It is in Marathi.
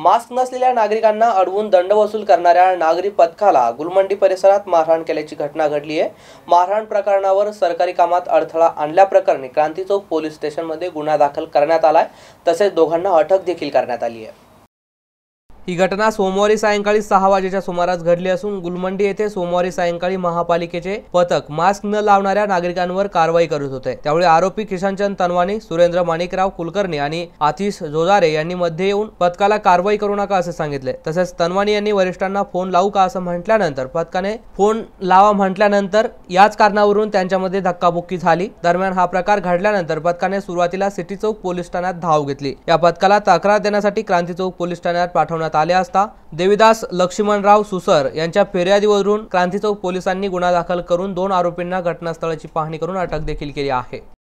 मास्क नसलेल्या नागरिकांना अडवून दंड वसूल करणाऱ्या नागरी पथकाला गुलमंडी परिसरात मारहाण केल्याची घटना घडली आहे मारहाण प्रकरणावर सरकारी कामात अडथळा आणल्याप्रकरणी क्रांती चौक पोलीस स्टेशनमध्ये गुन्हा दाखल करण्यात आलाय तसेच दोघांना अटक देखील करण्यात आली आहे ही घटना सोमवारी सायंकाळी सहा वाजेच्या सुमारास घडली असून गुलमंडी येथे सोमवारी सायंकाळी महापालिकेचे पथक मास्क न लावणाऱ्या नागरिकांवर कारवाई करत होते त्यावेळी आरोपी किशनचंद तनवानी सुरेंद्र माणिकराव कुलकर्णी आणि आतिश जोजारे यांनी मध्ये येऊन पथकाला कारवाई करू नका असे सांगितले तसेच तनवानी यांनी वरिष्ठांना फोन लावू का असं म्हटल्यानंतर पथकाने फोन लावा म्हटल्यानंतर याच कारणावरून त्यांच्यामध्ये धक्काबुक्की झाली दरम्यान हा प्रकार घडल्यानंतर पथकाने सुरुवातीला सिटी चौक पोलीस ठाण्यात धाव घेतली या पथकाला तक्रार देण्यासाठी क्रांती चौक पोलीस ठाण्यात पाठवण्यात करण्यात आले असता देविदास लक्ष्मणराव सुसर यांच्या फिर्यादीवरून क्रांती चौक पोलिसांनी गुन्हा दाखल करून दोन आरोपींना घटनास्थळाची पाहणी करून अटक देखील केली आहे